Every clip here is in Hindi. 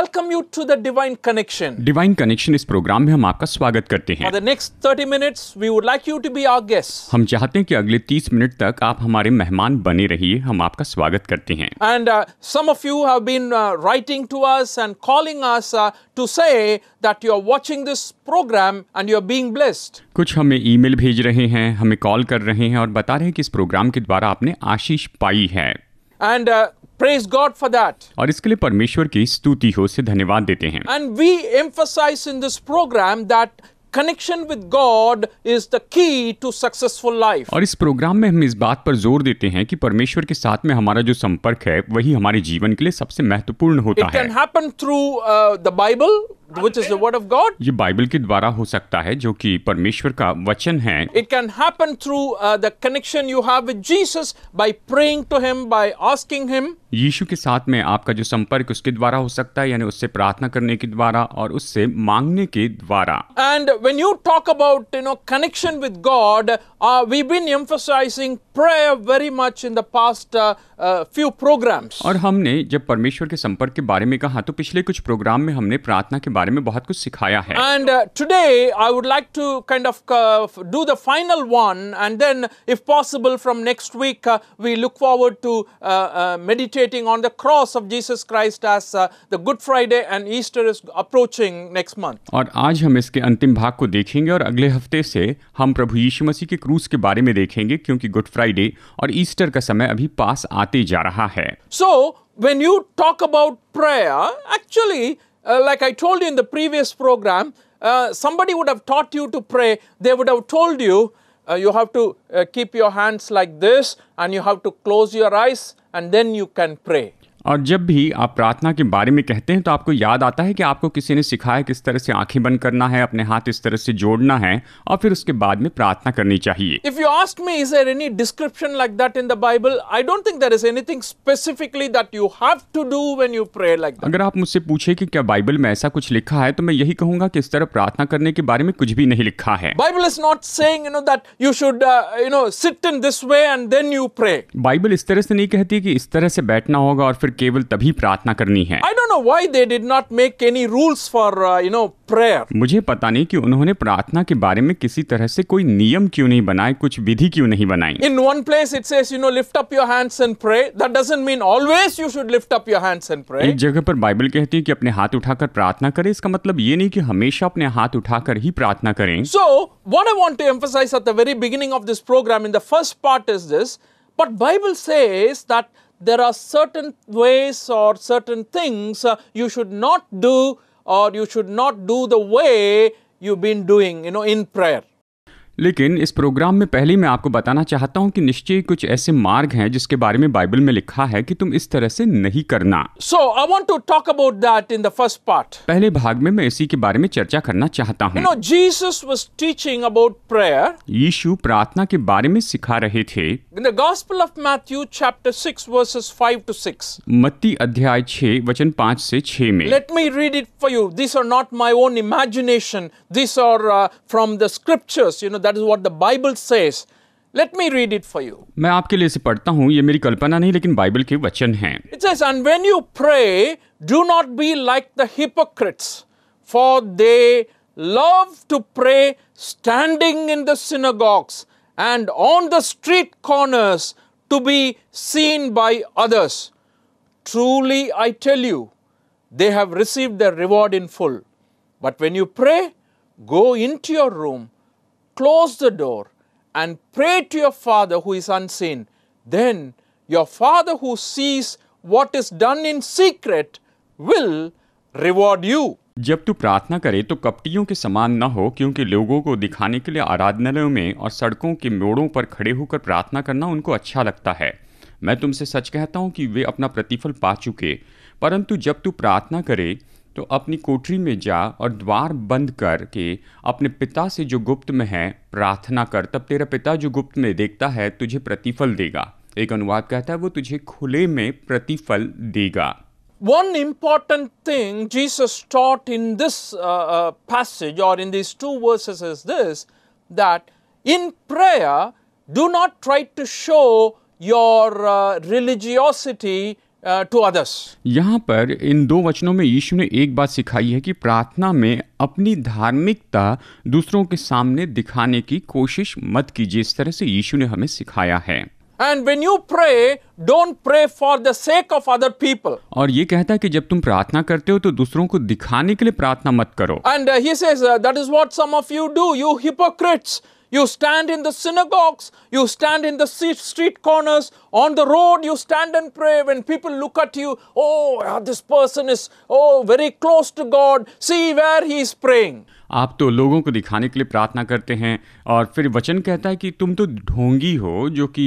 Welcome you to the divine connection divine connection इस प्रोग्राम में हम आपका स्वागत करते हैं next thirty minutes we would like you to be our guest हम चाहते हैं कि अगले तीस मिनट तक आप हमारे मेहमान बने रहिए हम आपका स्वागत करते हैं and some of you have been writing to us and calling us to say that you are watching this programme and you are being blessed कुछ हमें ईमेल भेज रहे हैं हमें कॉल कर रहे हैं और बता रहे हैं कि इस प्रोग्राम के द्वारा आपने आशीष पाई है and praise God for that और इसके लिए परमेश्वर की स्तुति हो से धन्यवाद देते हैं and we emphasise in this programme that connection with God is the key to successful life और इस प्रोग्राम में हम इस बात पर जोर देते हैं कि परमेश्वर के साथ में हमारा जो संपर्क है वही हमारे जीवन के लिए सबसे महत्वपूर्ण होता It है can happen through the Bible which is the word of God. ये बाइबल के द्वारा हो सकता है जो कि परमेश्वर का वचन है. It can happen through the connection you have with Jesus by praying to him by asking him Yeshu के साथ में आपका जो संपर्क उसके द्वारा हो सकता है यानी उससे प्रार्थना करने के द्वारा और उससे मांगने के द्वारा and when you talk about you know connection with God we been emphasising prayer very much in the past few programmes और हमने जब परमेश्वर के संपर्क के बारे में कहा तो पिछले कुछ प्रोग्राम में हमने प्रार्थना के बारे में बहुत कुछ सिखाया है and today I would like to kind of do the final one and then if possible from next week we look forward to meditating on the cross of Jesus Christ as the Good Friday and Easter is approaching next month और आज हम इसके अंतिम भाग को देखेंगे और अगले हफ्ते से हम प्रभु यीशु मसीह के क्रूस के बारे में देखेंगे क्योंकि गुड फ्राइडे और ईस्टर का समय अभी पास आता So, जा रहा है सो when you talk about prayer, actually, uh, like I told you in the previous program, uh, somebody would have taught you to pray. They would have told you, uh, you have to uh, keep your hands like this and you have to close your eyes and then you can pray. और जब भी आप प्रार्थना के बारे में कहते हैं तो आपको याद आता है कि आपको किसी ने सिखाया किस तरह से आंखें बंद करना है अपने हाथ इस तरह से जोड़ना है और फिर उसके बाद में प्रार्थना करनी चाहिए if you ask me is there any description like that in the Bible I don't think there is anything specifically that you have to do when you pray like that अगर आप मुझसे पूछे कि क्या बाइबल में ऐसा कुछ लिखा है तो मैं यही कहूंगा कि इस तरह प्रार्थना करने के बारे में कुछ भी नहीं लिखा है Bible is not saying you know that you should you know sit in this way and then you pray Bible इस तरह से नहीं कहती कि इस तरह से बैठना होगा और फिर पर केवल तभी प्रार्थना करनी है I don't know why they did not make any rules for you know prayer मुझे पता नहीं कि उन्होंने प्रार्थना के बारे में किसी तरह से कोई नियम क्यों नहीं बनाए कुछ विधि क्यों नहीं बनाई in one place it says you know lift up your hands and pray that doesn't mean always you should lift up your hands and pray एक जगह पर बाइबल कहती है कि अपने हाथ उठाकर प्रार्थना करें इसका मतलब ये नहीं कि हमेशा अपने हाथ उठाकर ही प्रार्थना करें so what I want to emphasise at the very beginning of this programme in the first part is this but Bible says that there are certain ways or certain things uh, you should not do or you should not do the way you've been doing, you know, in prayer. लेकिन इस प्रोग्राम में पहले मैं आपको बताना चाहता हूँ कि निश्चय कुछ ऐसे मार्ग हैं जिसके बारे में बाइबल में लिखा है कि तुम इस तरह से नहीं करना so I want to talk about that in the first part पहले भाग में मैं इसी के बारे में चर्चा करना चाहता हूँ Jesus was teaching about prayer Yeshu प्रार्थना के बारे में सिखा रहे थे in the of Matthew chapter six verses five to six Matti अध्याय छे वचन पांच से छे में let me read it for you this are not my own imagination this are from the scriptures you know that is what the Bible says. Let me read it for you. मैं आपके लिए इसे पढ़ता It says and when you pray do not be like the hypocrites for they love to pray standing in the synagogues and on the street corners to be seen by others. Truly I tell you they have received their reward in full. But when you pray go into your room close the door and pray to your Father who is unseen. Then your Father who sees what is done in secret will reward you. जब तू प्रार्थना करे तो कपटियों के समान न हो क्योंकि लोगों को दिखाने के लिए आराधनालयों में और सड़कों के मोड़ों पर खड़े होकर प्रार्थना करना उनको अच्छा लगता है मैं तुमसे सच कहता हूँ कि वे अपना प्रतिफल पा चुके परंतु जब तू प्रार्थना करे तो अपनी कोठरी में जा और द्वार बंद करके अपने पिता से जो गुप्त में है प्रार्थना कर तब तेरा पिता जो गुप्त में देखता है तुझे प्रतिफल देगा एक अनुवाद कहता है वो तुझे खुले में प्रतिफल देगा one important thing Jesus taught in this passage और in this two verses is this that in prayer do not try to show your religiosity to uh, others यहाँ पर इन दो वचनों में यीशु ने एक बात सिखाई है कि प्रार्थना में अपनी धार्मिकता दूसरों के सामने दिखाने की कोशिश मत कीजिए इस तरह से यीशु ने हमें सिखाया है and when you pray don't pray for the sake of other people और ये कहता है कि जब तुम प्रार्थना करते हो तो दूसरों को दिखाने के लिए प्रार्थना मत करो and he says that is what some of you do you hypocrites You stand in the synagogues, you stand in the street corners, on the road, you stand and pray. When people look at you, oh, this person is, oh, very close to God. See where he is praying. आप तो लोगों को दिखाने के लिए प्रार्थना करते हैं और फिर वचन कहता है कि तुम तो ढोंगी हो जो कि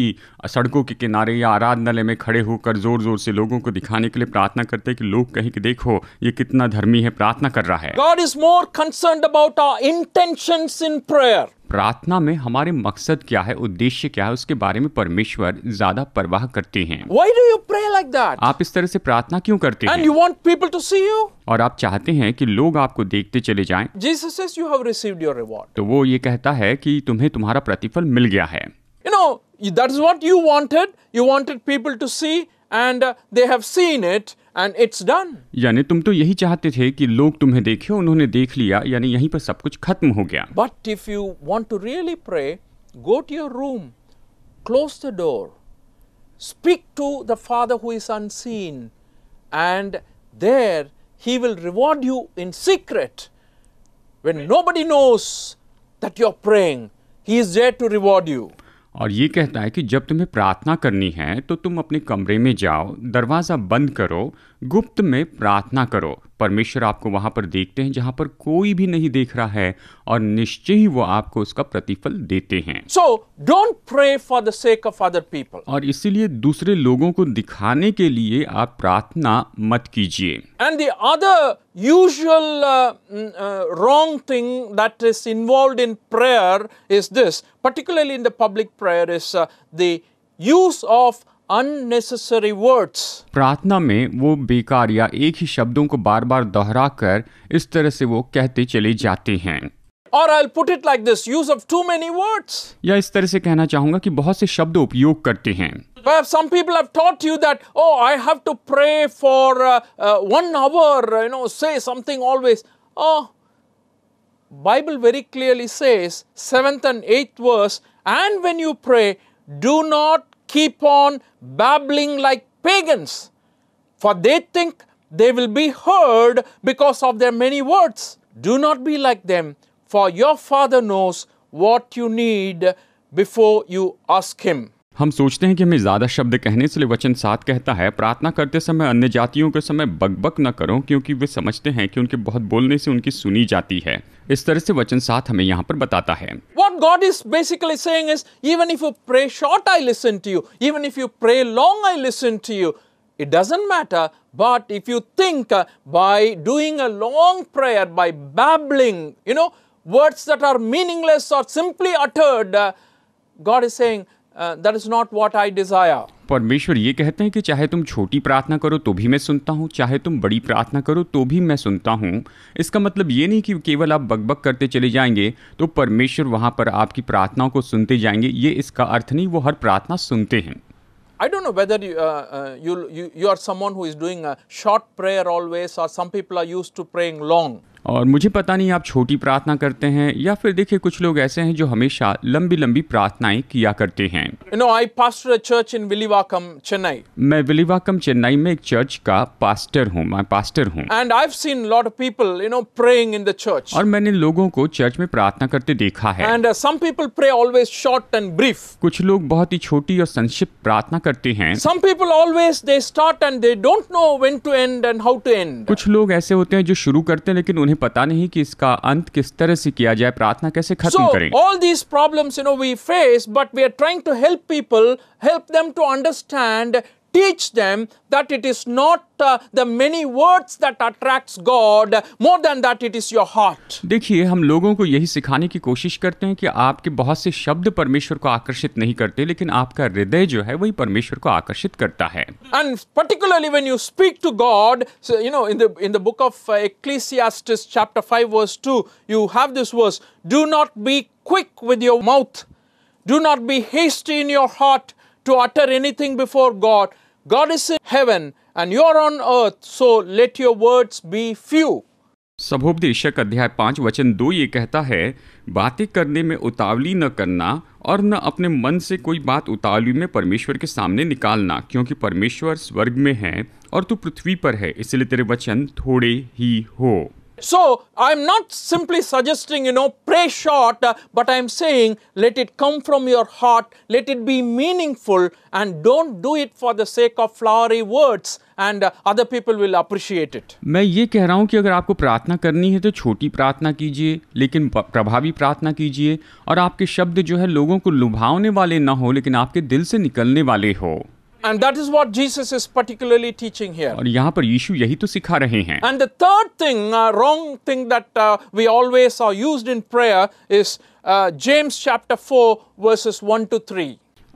सड़कों के किनारे या आराधनालय में खड़े होकर ज़ोर ज़ोर से लोगों को दिखाने के लिए प्रार्थना करते हैं कि लोग कहें कि देखो ये कितना धर्मी है प्रार्थना कर रहा है God is more concern about our intention in prayer प्रार्थना में हमारे मकसद क्या है उद्देश्य क्या है उसके बारे में परमेश्वर ज्यादा परवाह करते हैं like आप इस तरह से प्रार्थना क्यों करते And हैं? और आप चाहते हैं कि लोग आपको देखते चले जाएं? Jesus तो वो ये कहता है कि तुम्हें तुम्हारा प्रतिफल मिल गया है you know and it's done यानी तुम तो यही चाहते थे कि लोग तुम्हें देखे उन्होंने देख लिया यानी यहीं पर सब कुछ खत्म हो गया but if you want to really pray go to your room close the door speak to the father who is unseen and there he will reward you in secret when knows that you are praying he is there to reward you और ये कहता है कि जब तुम्हें प्रार्थना करनी है तो तुम अपने कमरे में जाओ दरवाज़ा बंद करो गुप्त में प्रार्थना करो परमेश्वर आपको वहां पर देखते हैं जहां पर कोई भी नहीं देख रहा है और निश्चय ही वो आपको उसका प्रतिफल देते हैं so don't pray for the sake of other people और इसीलिए दूसरे लोगों को दिखाने के लिए आप प्रार्थना मत कीजिए and the other usual wrong thing that is involve in prayer is this particularly in the public prayer is the use of unnecessary words. प्रार्थना में वो बेकार या एक ही शब्दों को बार बार दोहरा कर इस तरह से वो कहते चले जाते हैं Or I'll put it like this, use of too many words. या इस तरह से कहना चाहूंगा कि बहुत से शब्द उपयोग करते हैं Perhaps some people have taught you that, oh, I have to pray for uh, uh, one hour, you know, say something always. Oh, Bible very clearly says, 7th and 8th verse, and when you pray, do not keep on babbling like pagans, for they think they will be heard because of their many words. Do not be like them, for your Father knows what you need before you ask Him. हम सोचते हैं कि हमें ज़्यादा शब्द कहने से वचन सात कहता है प्रार्थना करते समय अन्य जातियों के समय बकबक न करो क्योंकि वे समझते हैं कि उनके बहुत बोलने से उनकी सुनी जाती है इस तरह से वचन सात हमें यहाँ पर बताता है What God is basically saying is, even if you pray short, I listen to you. Even if you pray long, I listen to you. It doesn't matter. But if you think uh, by doing a long prayer, by babbling, you know, words that are meaningless or simply uttered, uh, God is saying, that is not what I desire परमेश्वर ये कहते हैं कि चाहे तुम छोटी प्रार्थना करो तो भी मैं सुनता हूँ चाहे तुम बड़ी प्रार्थना करो तो भी मैं सुनता हूँ इसका मतलब ये नहीं कि केवल आप बकबक करते चले जाएंगे तो परमेश्वर वहाँ पर आपकी प्रार्थनाओं को सुनते जाएंगे ये इसका अर्थ नहीं वो हर प्रार्थना सुनते हैं I don't know whether you, uh, uh you, you, you are someone who is doing a short prayer always or some people are used to praying long. और मुझे पता नहीं आप छोटी प्रार्थना करते हैं या फिर देखिए कुछ लोग ऐसे हैं जो हमेशा लंबी लंबी प्रार्थनाएं किया करते हैं you know I pastor a church in Villivakkam Chennai मैं विलीवाकम चेन्नई में एक चर्च का पास्टर हूँ मैं पास्टर हूँ and I seen lot of people you know praying in the church और मैंने लोगों को चर्च में प्रार्थना करते देखा है and some people pray always short and brief कुछ लोग बहुत ही छोटी और संक्षिप्त प्रार्थना करते हैं some people always they start and they don't know when to end and how to end कुछ लोग ऐसे होते हैं जो शुरू करते हैं लेकिन उन्हें उन्हें पता नहीं कि इसका अंत किस तरह से किया जाए प्रार्थना कैसे खत्म करें all these problems you know we face but we are trying to help people help them to understand teach them that it is not uh, the many words that attracts God more than that it is your heart. देखिए हम लोगों को यही सिखाने की कोशिश करते हैं कि आपके बहुत से शब्द परमेश्वर को आकर्षित नहीं करते लेकिन आपका हृदय जो है वही परमेश्वर को आकर्षित करता है. And particularly when you speak to God, so, you know in the in the book of uh, Ecclesiastes chapter 5 verse 2, you have this verse, do not be quick with your mouth. Do not be hasty in your heart to utter anything before God. God is in heaven and you are on earth, so let your words be few. सभोपदेशक अध्याय पांच वचन दो ये कहता है बातें करने में उतावली न करना और न अपने मन से कोई बात उतावली में परमेश्वर के सामने निकालना क्योंकि परमेश्वर स्वर्ग में है और तू पृथ्वी पर है इसलिए तेरे वचन थोड़े ही हो So I'm not simply suggesting, you know, pray short, uh, but I'm saying let it come from your heart, let it be meaningful, and don't do it for the sake of flowery words. And other people will appreciate it मैं ये कह रहा हूँ कि अगर आपको प्रार्थना करनी है तो छोटी प्रार्थना कीजिए लेकिन प्रभावी प्रार्थना कीजिए और आपके शब्द जो है लोगों को लुभावने वाले ना हो लेकिन आपके दिल से निकलने वाले हो And that is what Jesus is particularly teaching here. और यहाँ पर यीशु यही तो सिखा रहे हैं. And the third thing, uh, wrong thing that uh, we always are used in prayer is uh, James chapter 4 verses 1 to 3.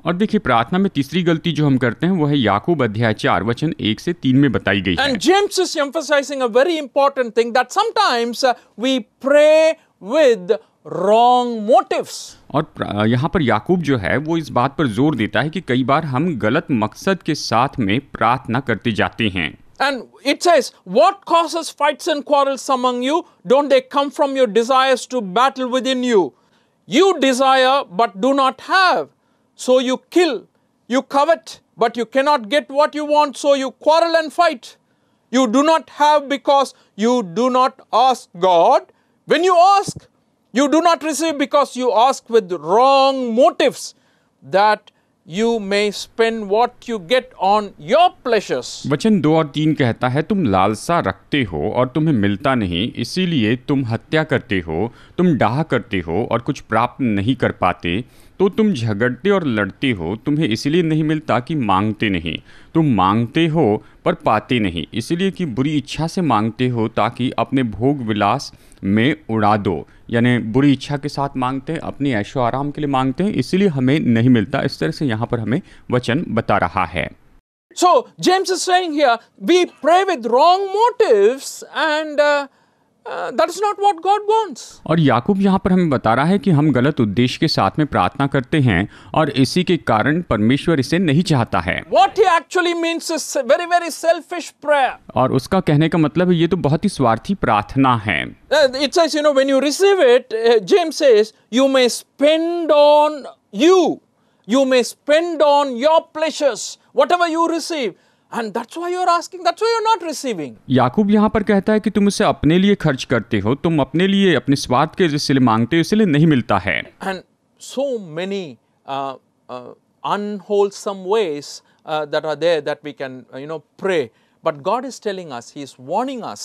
और देखिए प्रार्थना में तीसरी गलती जो हम करते हैं वो है याकूब अध्याय चार वचन एक से तीन में बताई गई And James is emphasizing a very important thing that sometimes uh, we pray with wrong motive और यहाँ पर याकूब जो है वो इस बात पर जोर देता है कि कई बार हम गलत मकसद के साथ में प्रार्थना करते जाते हैं And it says, What causes fights and quarrels among you? Don't they come from your desires to battle within you? You desire but do not have, so you kill. You covet but you cannot get what you want, so you quarrel and fight. You do not have because you do not ask God. When you ask, You do not receive because you ask with wrong motives that you may spend what you get on your pleasures. वचन दो और तीन कहता है तुम लालसा रखते हो और तुम्हें मिलता नहीं इसीलिए तुम हत्या करते हो तुम डाह करते हो और कुछ प्राप्त नहीं कर पाते तो तुम झगड़ते और लड़ते हो तुम्हें इसलिए नहीं मिलता कि मांगते नहीं तुम मांगते हो पर पाते नहीं इसलिए कि बुरी इच्छा से मांगते हो ताकि अपने भोग विलास में उड़ा दो यानी बुरी इच्छा के साथ मांगते हैं अपनी ऐशो आराम के लिए मांगते हैं इसलिए हमें नहीं मिलता इस तरह से यहाँ पर हमें वचन बता रहा है So James is saying here, we pray with wrong motives and uh, that's not what God wants और याकूब यहाँ पर हमें बता रहा है कि हम गलत उद्देश्य के साथ में प्रार्थना करते हैं और इसी के कारण परमेश्वर इसे नहीं चाहता है what he actually means very very selfish prayer और उसका कहने का मतलब ये तो बहुत ही स्वार्थी प्रार्थना है it's you know when you receive it James says you may spend on you you may spend on your place whatever you receive and that's why you are asking that's why you are not receiving Yakub यहाँ पर कहता है कि तुम उसे अपने लिए खर्च करते हो तुम अपने लिए अपने स्वाद के इसलिए मांगते हो इसलिए नहीं मिलता है and so many unwholesome ways uh, that are there that we can uh, you know pray but god is telling us he is warning us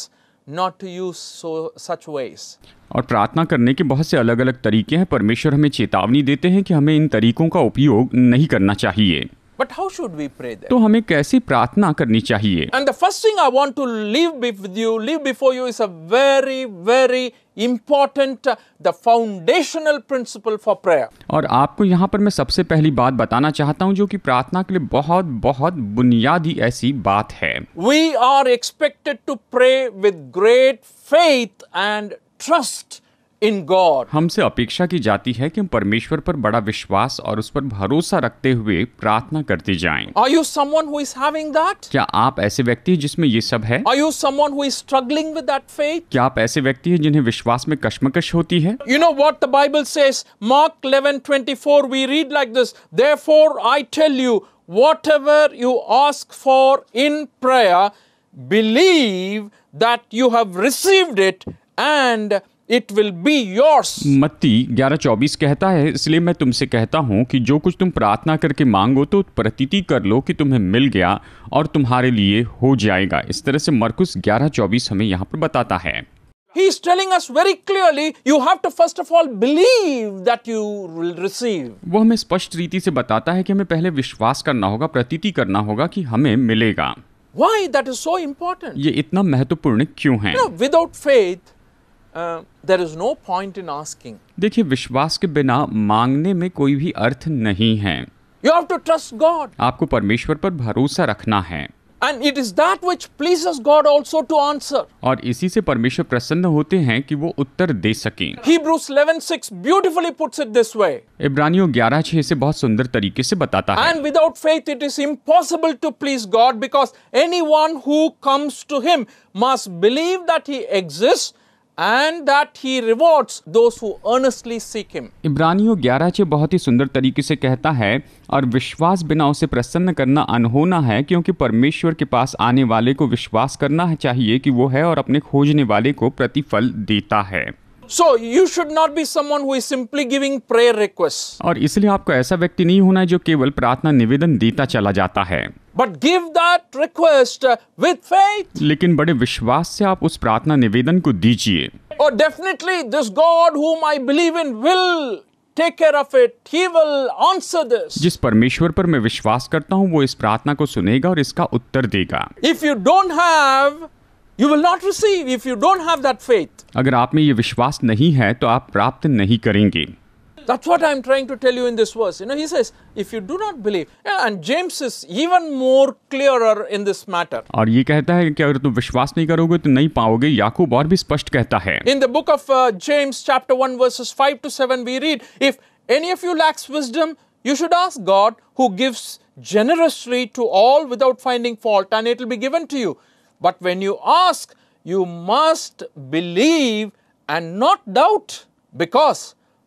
not to use so such ways और प्रार्थना करने के बहुत से अलग अलग तरीके हैं परमेश्वर हमें चेतावनी देते हैं कि हमें इन तरीकों का उपयोग नहीं करना चाहिए but how should we pray तो हमें कैसी प्रार्थना करनी चाहिए and the first thing I want to live with you live before you is a very very important the foundational principle for prayer और आपको यहाँ पर मैं सबसे पहली बात बताना चाहता हूँ जो कि प्रार्थना के लिए बहुत बहुत बुनियादी ऐसी बात है we are expected to pray with great faith and trust in God हमसे अपेक्षा की जाती है कि हम परमेश्वर पर बड़ा विश्वास और उस पर भरोसा रखते हुए प्रार्थना करते जाएं। Are you someone is having क्या आप ऐसे व्यक्ति हैं जिसमें ये सब है are you someone is struggling with faith क्या आप ऐसे व्यक्ति हैं जिन्हें विश्वास में कशमकश होती है you know what the Bible says read like this therefore I tell you whatever you ask for in prayer believe that you have received it and it will be yours मत्ती ग्यारह चौबीस कहता है इसलिए मैं तुमसे कहता हूँ कि जो कुछ तुम प्रार्थना करके मांगो तो प्रतीति कर लो कि तुम्हें मिल गया और तुम्हारे लिए हो जाएगा इस तरह से मरकुस ग्यारह चौबीस हमें यहाँ पर बताता है He is telling us very clearly, you have to first of all believe that you will receive. वो हमें स्पष्ट रीति से बताता है कि हमें पहले विश्वास करना होगा प्रतीति करना होगा कि हमें मिलेगा Why that is so important? ये इतना महत्वपूर्ण क्यों है? You know, without faith, देखिए विश्वास के बिना मांगने में कोई भी अर्थ नहीं है you have to trust God आपको परमेश्वर पर भरोसा रखना है And it is that which pleases God also to answer. और इसी से परमेश्वर प्रसन्न होते हैं कि वो उत्तर दे सके Hebrews 11:6 beautifully puts it this way. इब्रानियों 11:6 से बहुत सुंदर तरीके से बताता है. And without faith it is impossible to please God because anyone who comes to him must believe that he exists and that he rewards those who earnestly seek him इब्रानियों 11 च बहुत ही सुंदर तरीके से कहता है और विश्वास बिना उसे प्रसन्न करना अनहोना है क्योंकि परमेश्वर के पास आने वाले को विश्वास करना चाहिए कि वो है और अपने खोजने वाले को प्रतिफल देता है so you should not be someone who is simply giving prayer request और इसलिए आपको ऐसा व्यक्ति नहीं होना है जो केवल प्रार्थना निवेदन देता चला जाता है but give that request with faith लेकिन बड़े विश्वास से आप उस प्रार्थना निवेदन को दीजिए और definitely this God whom I believe in will take care of it he will answer this जिस परमेश्वर पर मैं विश्वास करता हूँ वो इस प्रार्थना को सुनेगा और इसका उत्तर देगा if you don't have you will not receive if you don't have that faith अगर आप में ये विश्वास नहीं है तो आप प्राप्त नहीं करेंगे That's what I'm trying to tell you in this verse. You know, he says, if you do not believe, yeah, and James is even more clearer in this matter. और ये कहता है कि अगर तुम विश्वास नहीं करोगे तो नहीं पाओगे याकूब और भी स्पष्ट कहता है In the book of uh, James chapter 1 verses 5 to 7 we read, if any of you lacks wisdom, you should ask God who gives generously to all without finding fault and it will be given to you. But when you ask, you must believe and not doubt because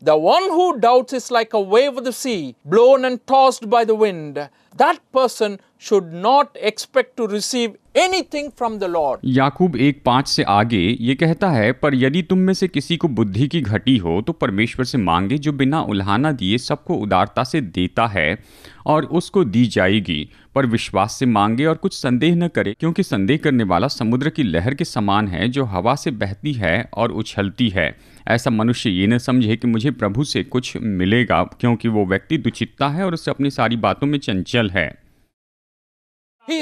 The one who doubts is like a wave of the sea, blown and tossed by the wind. That person should not expect to receive anything from the Lord. याकूब एक पांच से आगे ये कहता है पर यदि तुम में से किसी को बुद्धि की घटी हो तो परमेश्वर से मांगे जो बिना उल्हाना दिए सबको उदारता से देता है और उसको दी जाएगी पर विश्वास से मांगे और कुछ संदेह न करे क्योंकि संदेह करने वाला समुद्र की लहर के समान है जो हवा से बहती है और उछलती है ऐसा मनुष्य ये न समझे कि मुझे प्रभु से कुछ मिलेगा क्योंकि वो व्यक्ति दुचित्ता है और उससे अपनी सारी बातों में चंचल है और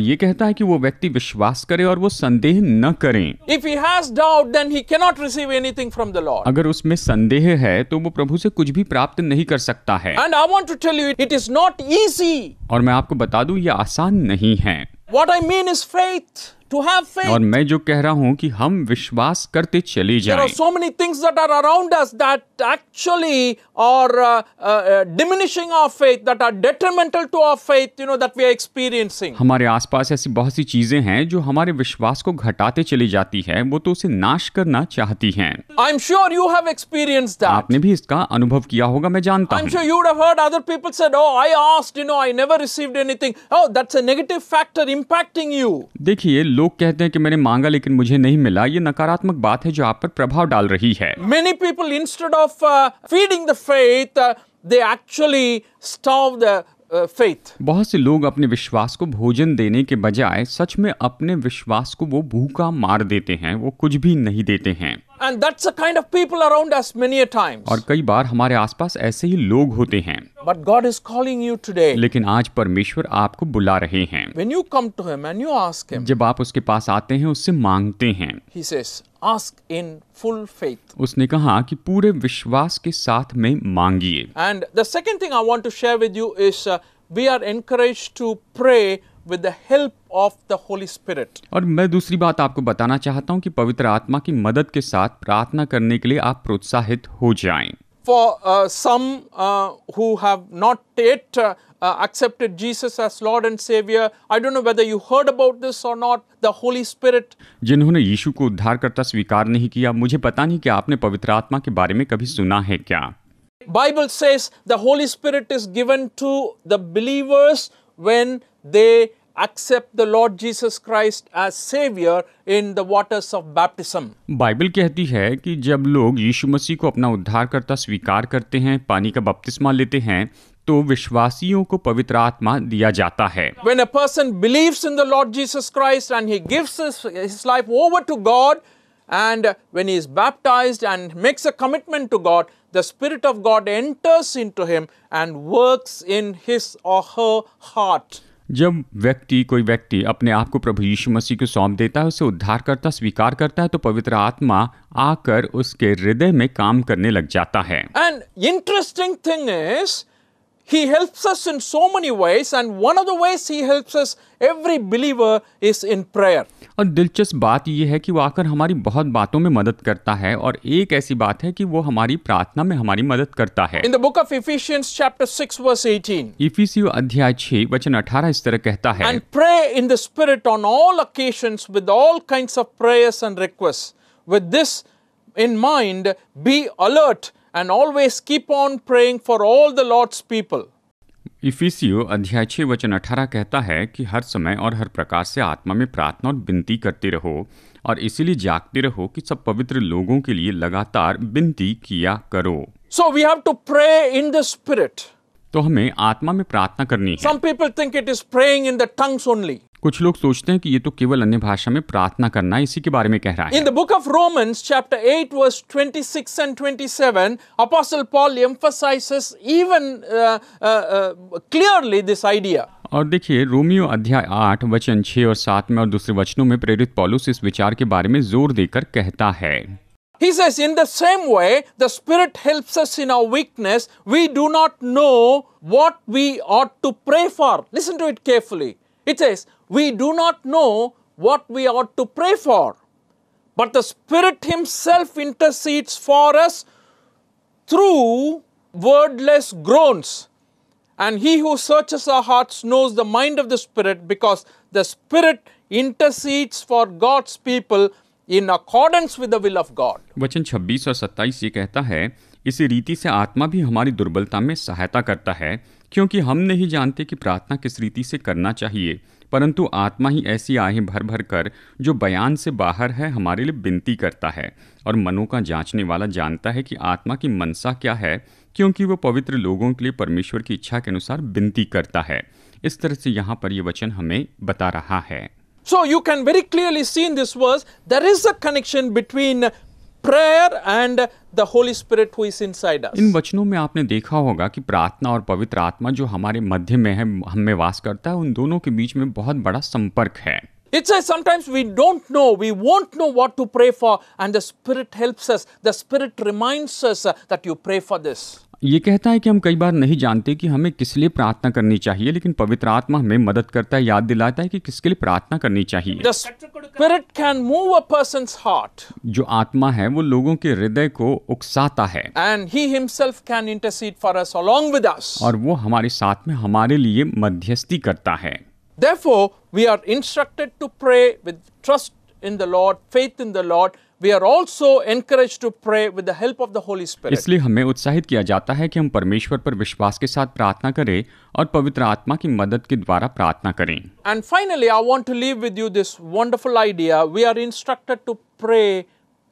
ये कहता है कि वो व्यक्ति विश्वास करे और वो संदेह न करे if he has doubt then he cannot receive anything from the law अगर उसमें संदेह है तो वो प्रभु से कुछ भी प्राप्त नहीं कर सकता है and I want to tell you it is not easy और मैं आपको बता दू ये आसान नहीं है what I mean is faith और मैं जो कह रहा हूं कि हम विश्वास करते चले जाएं there so many are around us that हमारे आसपास ऐसी बहुत सी चीजें हैं जो हमारे विश्वास को घटाते चली जाती हैं वो तो उसे नाश करना चाहती है I am sure you have experience आपने भी इसका अनुभव किया होगा मैं जानता हूं यू oh, oh, देखिए लोग कहते हैं कि मैंने मांगा लेकिन मुझे नहीं मिला ये नकारात्मक बात है जो आप पर प्रभाव डाल रही है many people instead of feeding the faith they actually stop the faith बहुत से लोग अपने विश्वास को भोजन देने के बजाय सच में अपने विश्वास को वो भूखा मार देते हैं वो कुछ भी नहीं देते हैं And that's the kind of people around us many a times. और कई बार हमारे आसपास ऐसे ही लोग होते हैं But God is calling you today. लेकिन आज परमेश्वर आपको बुला रहे हैं When you come to him and you ask him, जब आप उसके पास आते हैं उससे मांगते हैं He says, ask in full faith. उसने कहा कि पूरे विश्वास के साथ में मांगिए And the second thing I want to share with you is uh, we are encouraged to pray with the help of the Holy Spirit और मैं दूसरी बात आपको बताना चाहता हूँ कि पवित्र आत्मा की मदद के साथ प्रार्थना करने के लिए आप प्रोत्साहित हो जाएं। For some who have not yet uh, accepted Jesus as Lord and Savior. I don't know whether you heard about this or not. The Holy Spirit. जिन्होंने यीशु को उद्धारकर्ता स्वीकार नहीं किया मुझे पता नहीं कि आपने पवित्र आत्मा के बारे में कभी सुना है क्या Bible says the Holy Spirit is given to the believers when they accept the Lord Jesus Christ as Savior in the waters of baptism. Bible कहती है कि जब लोग यीशु मसीह को अपना उद्धारकर्ता स्वीकार करते हैं पानी का बपतिस्मा लेते हैं तो विश्वासियों को पवित्र आत्मा दिया जाता है When a person believes in the Lord Jesus Christ and he gives his, his life over to God and when he is baptized and makes a commitment to God the Spirit of God enters into him and works in his or her heart. जब व्यक्ति कोई व्यक्ति अपने आप को प्रभु यीशु मसीह को सौंप देता है उसे उद्धारकर्ता स्वीकार करता है तो पवित्र आत्मा आकर उसके हृदय में काम करने लग जाता है and interesting thing is He helps us in so many ways, and one of the ways He helps us, every believer, is in prayer. और दिलचस्प बात यह है कि वो आकर हमारी बहुत बातों में मदद करता है और एक ऐसी बात है कि वो हमारी प्रार्थना में हमारी मदद करता है in the book of Ephesians chapter 6 verse 18 इफिसियो अध्याय 6 वचन 18 इस तरह कहता है and pray in the spirit on all occasions with all kinds of prayers and request with this in mind, be alert and always keep on praying for all the Lord's people. इफिसियो अध्याय छः वचन अठारह कहता है कि हर समय और हर प्रकार से आत्मा में प्रार्थना और विनती करते रहो और इसीलिए जागते रहो कि सब पवित्र लोगों के लिए लगातार विनती किया करो so we have to pray in the spirit तो हमें आत्मा में प्रार्थना करनी है some people think it is praying in the tongues only कुछ लोग सोचते हैं कि ये तो केवल अन्य भाषा में प्रार्थना करना इसी के बारे में कह रहा है in the book of Romans chapter 8 verse 26 and 27 apostle Paul emphasizes even clearly this idea और देखिए रोमियो अध्याय आठ वचन छह और सात में और दूसरे वचनों में प्रेरित पॉलुस इस विचार के बारे में जोर देकर कहता है He says, in the same way, the Spirit helps us in our weakness. We do not know what we ought to pray for. Listen to it carefully. It says, we do not know what we ought to pray for. But the Spirit Himself intercedes for us through wordless groans. And He who searches our hearts knows the mind of the Spirit because the Spirit intercedes for God's people in accordance with the will of God. वचन 26 और 27 ये कहता है इसी रीति से आत्मा भी हमारी दुर्बलता में सहायता करता है क्योंकि हम नहीं जानते कि प्रार्थना किस रीति से करना चाहिए परंतु आत्मा ही ऐसी आहें भर भर कर जो बयान से बाहर है हमारे लिए विनती करता है और मनों का जांचने वाला जानता है कि आत्मा की मनसा क्या है क्योंकि वह पवित्र लोगों के लिए परमेश्वर की इच्छा के अनुसार विनती करता है इस तरह से यहाँ पर यह वचन हमें बता रहा है so you can very clearly see in this verse there is a connection between prayer and the Holy Spirit who is inside us. इन वचनों में आपने देखा होगा कि प्रार्थना और पवित्र आत्मा जो हमारे मध्य में है हम में वास करता है उन दोनों के बीच में बहुत बड़ा संपर्क है It says sometimes we don't know, we won't know what to pray for, and the Spirit helps us. The Spirit reminds us uh, that you pray for this. ये कहता है कि हम कई बार नहीं जानते कि हमें किस लिए प्रार्थना करनी चाहिए लेकिन पवित्र आत्मा हमें मदद करता है याद दिलाता है कि किसके लिए प्रार्थना करनी चाहिए spirit can move a person's heart जो आत्मा है वो लोगों के हृदय को उकसाता है and he himself can intercede for us along with us और वो हमारे साथ में हमारे लिए मध्यस्थी करता है Therefore, we are instructed to pray with trust in the Lord, faith in the Lord. We are also encouraged to pray with the help of the Holy Spirit. इसलिए हमें उत्साहित किया जाता है कि हम परमेश्वर पर विश्वास के साथ प्रार्थना करें और पवित्र आत्मा की मदद के द्वारा प्रार्थना करें And finally, I want to leave with you this wonderful idea. We are instructed to pray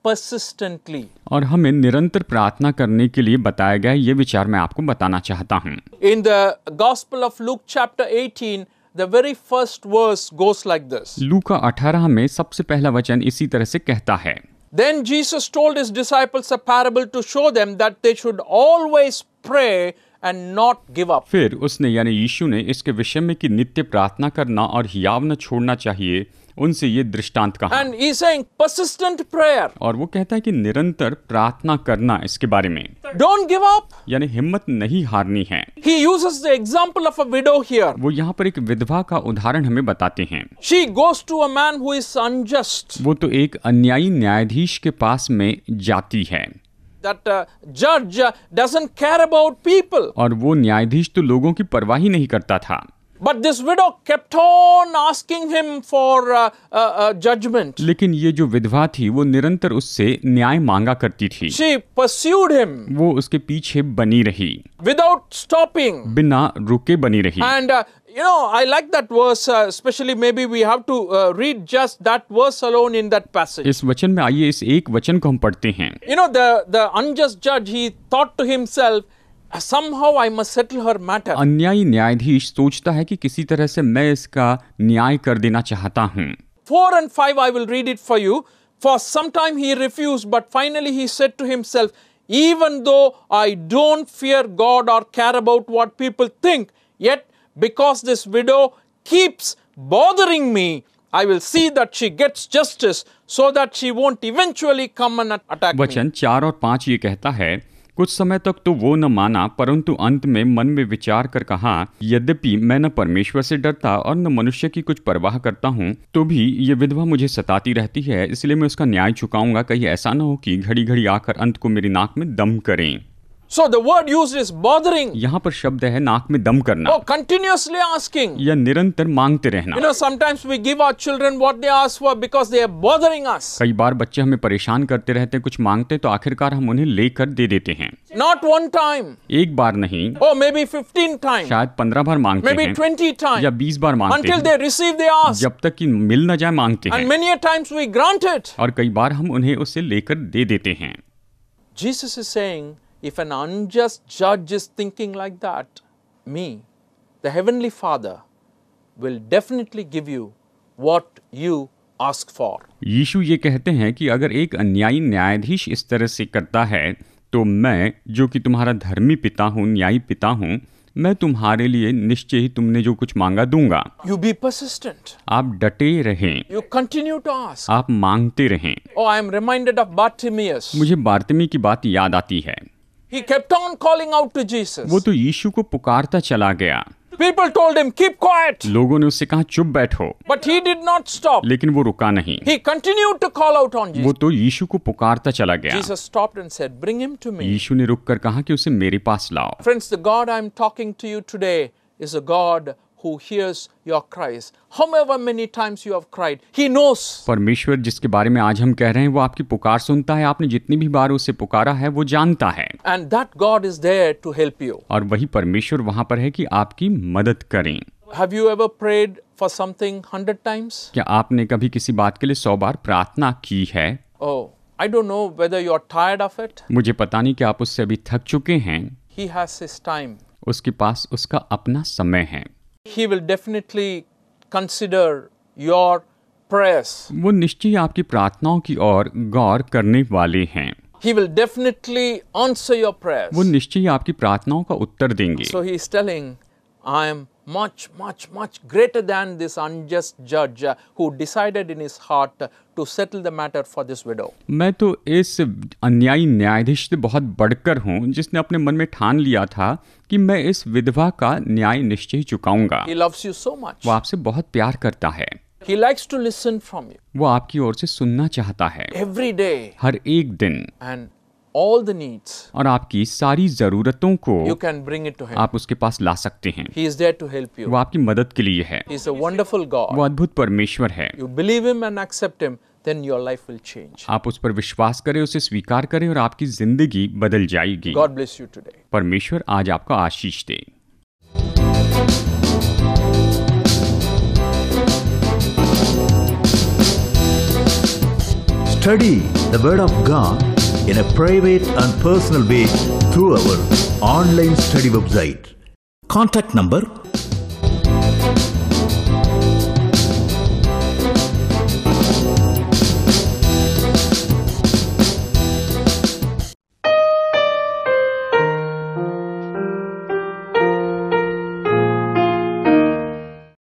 persistently. और हमें निरंतर प्रार्थना करने के लिए बताया गया ये विचार मैं आपको बताना चाहता हूँ In the Gospel of Luke chapter 18 The very first verse goes like this. लूका 18 में सबसे पहला वचन इसी तरह से कहता है Then Jesus told his disciples a parable to show them that they should always pray and not give up. फिर उसने यानी यीशु ने इसके विषय में कि नित्य प्रार्थना करना और हियाव न छोड़ना चाहिए उनसे ये दृष्टांत कहा And he's saying persistent prayer. और वो कहता है कि निरंतर प्रार्थना करना इसके बारे में डोंट गिव अप यानी हिम्मत नहीं हारनी है he uses the example of a widow here. वो यहाँ पर एक विधवा का उदाहरण हमें बताते हैं She goes to a man who is unjust. वो तो एक अन्यायी न्यायाधीश के पास में जाती है That uh, judge uh, doesn't care about people. और वो न्यायाधीश तो लोगों की परवाह ही नहीं करता था But this widow kept on asking him for uh, uh, uh, judgment. लेकिन ये जो विधवा थी वो निरंतर उससे न्याय मांगा करती थी She pursued him. वो उसके पीछे बनी रही Without stopping. बिना रुके बनी रही and you know, I like that verse, uh, especially maybe we have to uh, read just that verse alone in that passage. इस वचन में आइए इस एक वचन को हम पढ़ते हैं. You know, the the unjust judge he thought to himself. Uh, somehow I must settle her matter. अन्यायी न्यायाधीश सोचता है कि किसी तरह से मैं इसका न्याय कर देना चाहता हूँ four and five I will read it for you for sometime he refuse but finally he said to himself even though I don't fear God or care about what people think yet because this widow keeps bothering me I will see that she gets justice so that she won't eventually come and attack वचन चार और पांच ये कहता है कुछ समय तक तो वो न माना परंतु अंत में मन में विचार कर कहा यद्यपि मैं न परमेश्वर से डरता और न मनुष्य की कुछ परवाह करता हूँ तो भी ये विधवा मुझे सताती रहती है इसलिए मैं उसका न्याय चुकाऊंगा कहीं ऐसा न हो कि घड़ी घड़ी आकर अंत को मेरी नाक में दम करें So the word used is bothering. यहाँ पर शब्द है नाक में दम करना oh, continuously asking. या निरंतर मांगते रहना you know, sometimes we give our children what they ask for because they are bothering us. कई बार बच्चे हमें परेशान करते रहते हैं कुछ मांगते तो आखिरकार हम उन्हें लेकर दे देते हैं Not one time. एक बार नहीं oh, maybe 15 times. शायद पंद्रह बार मांगते maybe हैं 20 times. या बीस बार मांगते Until हैं. they receive they ask. जब तक कि मिल न जाए मांगते And हैं many a times we grant it. और कई बार हम उन्हें उसे लेकर दे देते हैं Jesus is saying, If an unjust judge is thinking like that, me, the Heavenly Father, will definitely give you what you ask for. यीशु ये कहते हैं कि अगर एक अन्यायी न्यायाधीश इस तरह से करता है तो मैं जो कि तुम्हारा धर्मी पिता हूँ न्यायी पिता हूँ मैं तुम्हारे लिए निश्चय ही तुमने जो कुछ मांगा दूंगा यू बी परसिस्टेंट आप डटे रहें यू कंटिन्यू टू आस्क आप मांगते रहें oh, I am reminded of Bartimaeus. मुझे बार्तमी की बात याद आती है He kept on calling out to Jesus. वो तो यीशु को पुकारता चला गया People told him, keep quiet. लोगों ने उससे कहा चुप बैठो But he did not stop. लेकिन वो रुका नहीं He continued to call out on Jesus. वो तो यीशु को पुकारता चला गया Jesus stopped and said, bring him to me. यीशु ने रुककर कहा कि उसे मेरे पास लाओ Friends, the God I'm talking to you today is a God who hears your cries however many times you have cried he knows परमेश्वर जिसके बारे में आज हम कह रहे हैं वो आपकी पुकार सुनता है आपने जितनी भी बार उसे पुकारा है वो जानता है and that God is there to help you और वही परमेश्वर वहाँ पर है कि आपकी मदद करें Have you ever prayed for something hundred times? क्या आपने कभी किसी बात के लिए सौ बार प्रार्थना की है Oh, I don't know whether you are tired of it. मुझे पता नहीं कि आप उससे अभी थक चुके हैं He has his time. उसके पास उसका अपना समय है He will definitely consider your prayers. वो निश्चय आपकी प्रार्थनाओं की ओर गौर करने वाले हैं He will definitely answer your prayers. वो निश्चय आपकी प्रार्थनाओं का उत्तर देंगे So he is telling, I am much, much, much greater than this unjust judge who decided in his heart to settle the matter for this widow. मैं तो इस अन्यायी न्यायाधीश से बहुत बढ़कर हूँ जिसने अपने मन में ठान लिया था कि मैं इस विधवा का न्याय निश्चय चुकाऊंगा He loves you so much. वो आपसे बहुत प्यार करता है He likes to listen from you. वो आपकी ओर से सुनना चाहता है Every day. हर एक दिन And ऑल द नीड्स और आपकी सारी जरूरतों को you can bring it to him आप उसके पास ला सकते हैं he is there to help you वो आपकी मदद के लिए है he is a wonderful God वो अद्भुत परमेश्वर है you believe him and accept him then your life will change आप उस पर विश्वास करें उसे स्वीकार करें और आपकी जिंदगी बदल जाएगी गॉड ब्लेस यू टुडे परमेश्वर आज आपको आशीष दे study the word of God in a private and personal way through our online study website. Contact number